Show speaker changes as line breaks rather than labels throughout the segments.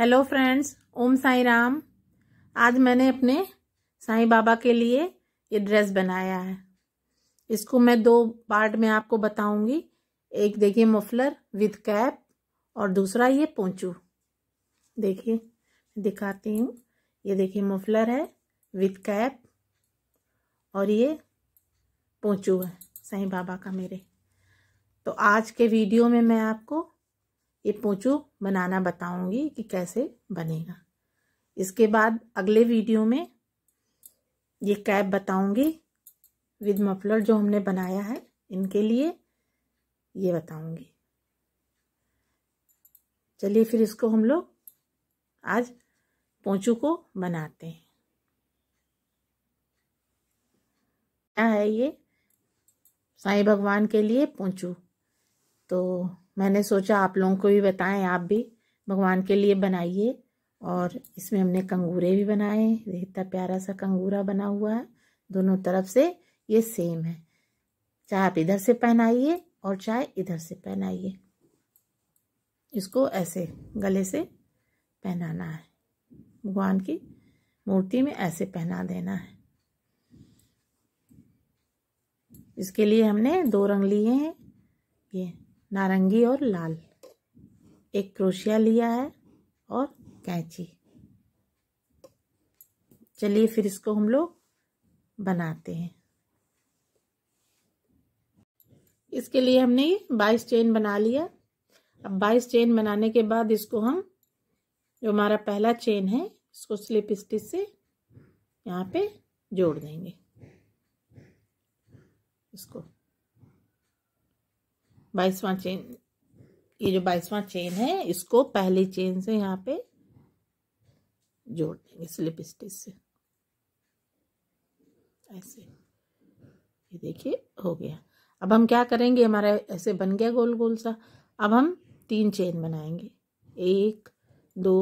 hello friends Om Sai Ram आज मैंने अपने साई बाबा के लिए ये ड्रेस बनाया है इसको मैं दो पार्ट में आपको बताऊंगी एक देखिए मफलर विद कैप और दूसरा ये पोंचू देखिए दिखाती हूँ ये देखिए मफलर है विद कैप और ये पोंचू है साई बाबा का मेरे तो आज के वीडियो में मैं आपको ये पोचू बनाना बताऊंगी कि कैसे बनेगा इसके बाद अगले वीडियो में ये कैप बताऊंगी विद मफलर जो हमने बनाया है इनके लिए ये बताऊंगी चलिए फिर इसको हम लोग आज पोचू को बनाते हैं क्या है ये साईं भगवान के लिए पोंचू तो मैंने सोचा आप लोगों को भी बताएं आप भी भगवान के लिए बनाइए और इसमें हमने कंगूरे भी बनाए इतना प्यारा सा कंगूरा बना हुआ है दोनों तरफ से ये सेम है चाहे आप इधर से पहनाइए और चाहे इधर से पहनाइए इसको ऐसे गले से पहनाना है भगवान की मूर्ति में ऐसे पहना देना है इसके लिए हमने दो रंग लिए हैं ये नारंगी और लाल एक क्रोशिया लिया है और कैंची चलिए फिर इसको हम लोग बनाते हैं इसके लिए हमने ये बाईस चेन बना लिया अब बाईस चेन बनाने के बाद इसको हम जो हमारा पहला चेन है इसको स्लिप स्टिच से यहाँ पे जोड़ देंगे इसको बाईसवा चेन ये जो बाईसवा चेन है इसको पहली चेन से यहाँ पे जोड़ देंगे स्लिप स्टिच से ऐसे ये देखिए हो गया अब हम क्या करेंगे हमारा ऐसे बन गया गोल गोल सा अब हम तीन चेन बनाएंगे एक दो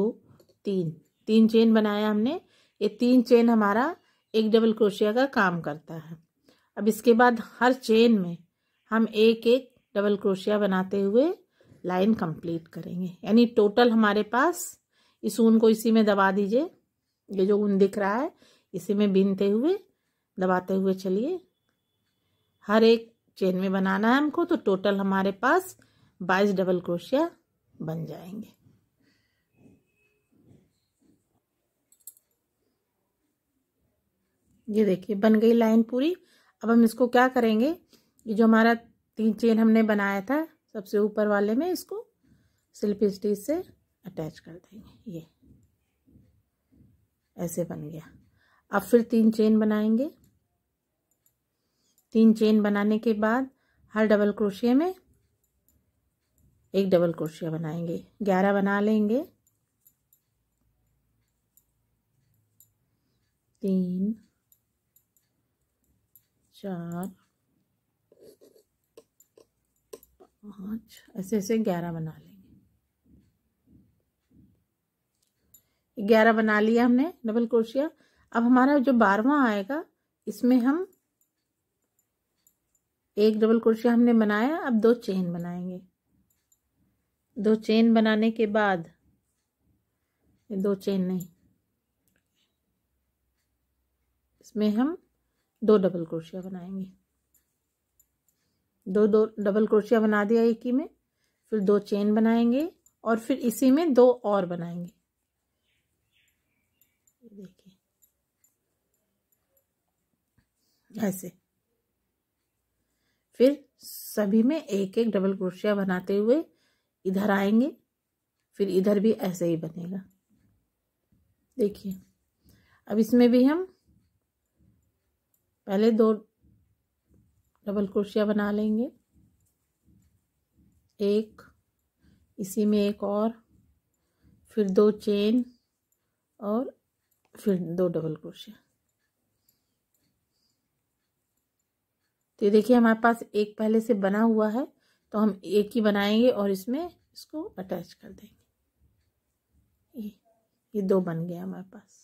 तीन तीन चेन बनाया हमने ये तीन चेन हमारा एक डबल क्रोशिया का काम करता है अब इसके बाद हर चेन में हम एक एक डबल क्रोशिया बनाते हुए लाइन कंप्लीट करेंगे यानी टोटल हमारे पास इस ऊन को इसी में दबा दीजिए ये जो ऊन दिख रहा है इसी में बीनते हुए दबाते हुए चलिए हर एक चेन में बनाना है हमको तो टोटल हमारे पास बाईस डबल क्रोशिया बन जाएंगे ये देखिए बन गई लाइन पूरी अब हम इसको क्या करेंगे ये जो हमारा तीन चेन हमने बनाया था सबसे ऊपर वाले में इसको सिल्प स्टिच से अटैच कर देंगे ये ऐसे बन गया अब फिर तीन चेन बनाएंगे तीन चेन बनाने के बाद हर डबल क्रोशिया में एक डबल क्रोशिया बनाएंगे ग्यारह बना लेंगे तीन चार पाँच ऐसे ऐसे ग्यारह बना लेंगे ग्यारह बना लिया हमने डबल क्रोशिया अब हमारा जो बारवा आएगा इसमें हम एक डबल क्रोशिया हमने बनाया अब दो चेन बनाएंगे दो चेन बनाने के बाद दो चेन नहीं इसमें हम दो डबल क्रोशिया बनाएंगे दो दो डबल क्रोशिया बना दिया एक ही में फिर दो चेन बनाएंगे और फिर इसी में दो और बनाएंगे देखिए ऐसे फिर सभी में एक एक डबल क्रोशिया बनाते हुए इधर आएंगे फिर इधर भी ऐसे ही बनेगा देखिए अब इसमें भी हम पहले दो डबल क्रोशिया बना लेंगे एक इसी में एक और फिर दो चेन और फिर दो डबल क्रोशिया तो ये देखिए हमारे पास एक पहले से बना हुआ है तो हम एक ही बनाएंगे और इसमें इसको अटैच कर देंगे ये ये दो बन गया हमारे पास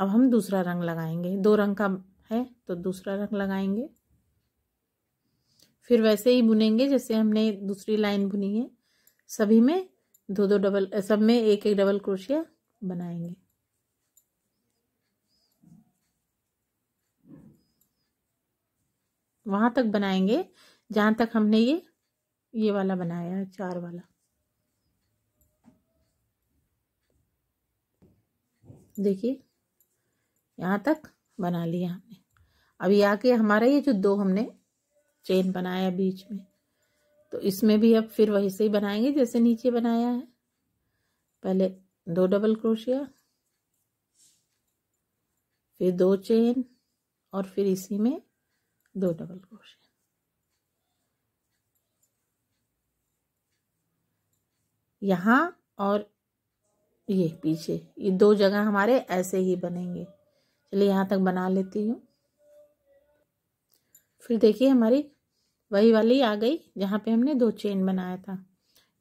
अब हम दूसरा रंग लगाएंगे दो रंग का है तो दूसरा रंग लगाएंगे फिर वैसे ही बुनेंगे जैसे हमने दूसरी लाइन बुनी है सभी में दो दो डबल सब में एक एक डबल क्रोशिया बनाएंगे वहां तक बनाएंगे जहां तक हमने ये ये वाला बनाया है चार वाला देखिए यहां तक बना लिया हमने अभी आके हमारा ये जो दो हमने चेन बनाया बीच में तो इसमें भी अब फिर वही से ही बनाएंगे जैसे नीचे बनाया है पहले दो डबल क्रोशिया फिर दो चेन और फिर इसी में दो डबल क्रोशिया यहाँ और ये पीछे ये दो जगह हमारे ऐसे ही बनेंगे चलिए यहाँ तक बना लेती हूँ फिर देखिए हमारी वही वाली आ गई जहाँ पे हमने दो चेन बनाया था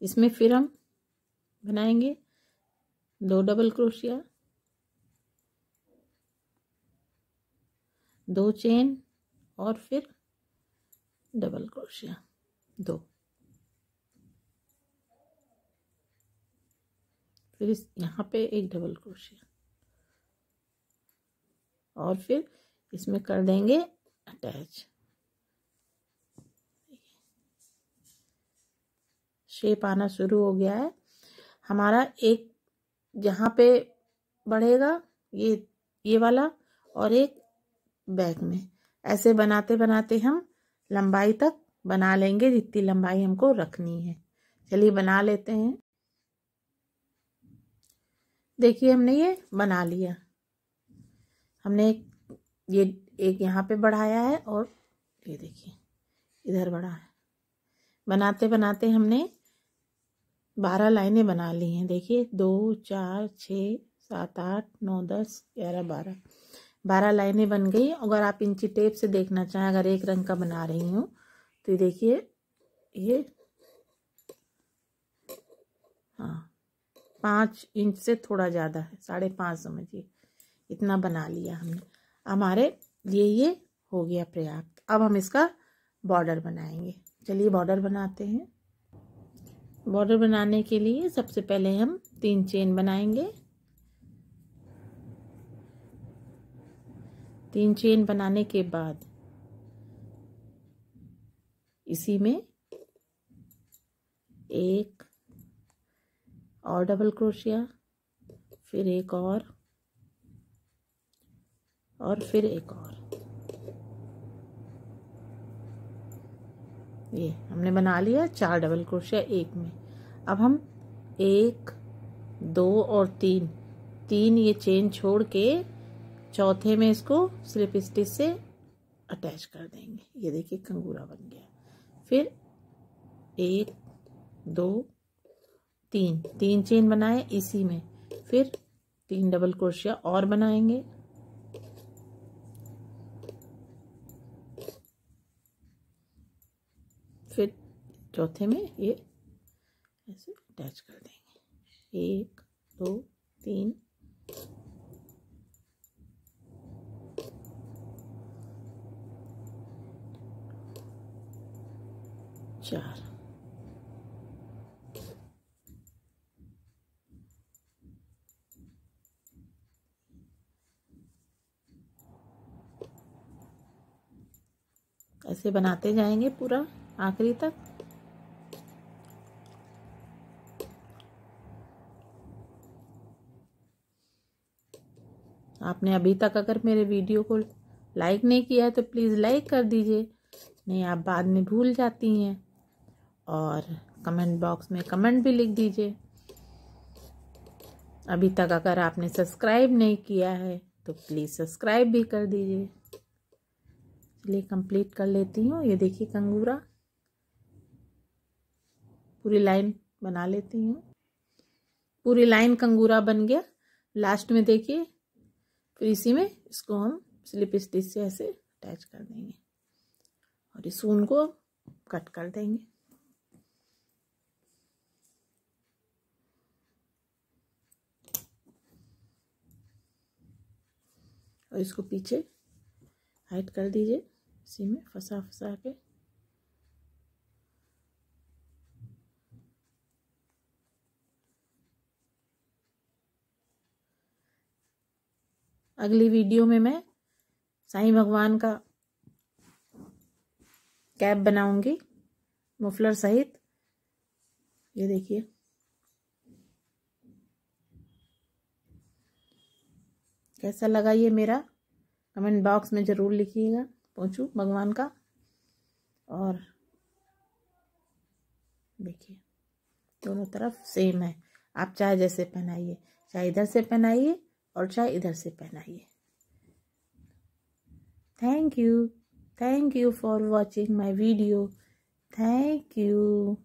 इसमें फिर हम बनाएंगे दो डबल क्रोशिया दो चेन और फिर डबल क्रोशिया दो फिर इस यहाँ पे एक डबल क्रोशिया और फिर इसमें कर देंगे अटैच शेप आना शुरू हो गया है हमारा एक यहाँ पे बढ़ेगा ये ये वाला और एक बैक में ऐसे बनाते बनाते हम लंबाई तक बना लेंगे जितनी लंबाई हमको रखनी है चलिए बना लेते हैं देखिए हमने ये बना लिया हमने ये एक यहाँ पे बढ़ाया है और ये देखिए इधर बढ़ा है बनाते बनाते हमने बारह लाइनें बना ली हैं देखिए दो चार छः सात आठ नौ दस ग्यारह बारह बारह लाइनें बन गई अगर आप इंची टेप से देखना चाहें अगर एक रंग का बना रही हूँ तो देखिए ये हाँ पाँच इंच से थोड़ा ज़्यादा है साढ़े पाँच समझिए इतना बना लिया हमने हमारे लिए ये हो गया पर्याप्त अब हम इसका बॉर्डर बनाएंगे चलिए बॉर्डर बनाते हैं बॉर्डर बनाने के लिए सबसे पहले हम तीन चेन बनाएंगे तीन चेन बनाने के बाद इसी में एक और डबल क्रोशिया फिर एक और और फिर एक और ये हमने बना लिया चार डबल क्रोशिया एक में अब हम एक दो और तीन तीन ये चेन छोड़ के चौथे में इसको स्लिप स्टिच से अटैच कर देंगे ये देखिए कंगूरा बन गया फिर एक दो तीन तीन चेन बनाए इसी में फिर तीन डबल क्रोशिया और बनाएंगे फिर चौथे में ये ऐसे अटैच कर देंगे एक दो तीन चार ऐसे बनाते जाएंगे पूरा आखिरी तक आपने अभी तक अगर मेरे वीडियो को लाइक नहीं किया है तो प्लीज़ लाइक कर दीजिए नहीं आप बाद में भूल जाती हैं और कमेंट बॉक्स में कमेंट भी लिख दीजिए अभी तक अगर आपने सब्सक्राइब नहीं किया है तो प्लीज़ सब्सक्राइब भी कर दीजिए चलिए कंप्लीट कर लेती हूँ ये देखिए कंगूरा पूरी लाइन बना लेती हूँ पूरी लाइन कंगूरा बन गया लास्ट में देखिए फिर तो इसी में इसको हम स्लिप स्टिच से ऐसे अटैच कर देंगे और इस ऊन को कट कर देंगे और इसको पीछे हाइट कर दीजिए इसी में फंसा फंसा के अगली वीडियो में मैं साईं भगवान का कैप बनाऊंगी मुफलर सहित ये देखिए कैसा लगा ये मेरा कमेंट बॉक्स में ज़रूर लिखिएगा पहुंचू भगवान का और देखिए दोनों तरफ सेम है आप चाहे जैसे पहनाइए चाहे इधर से पहनाइए और चाहे इधर से पहनाइए thank you thank you for watching my video thank you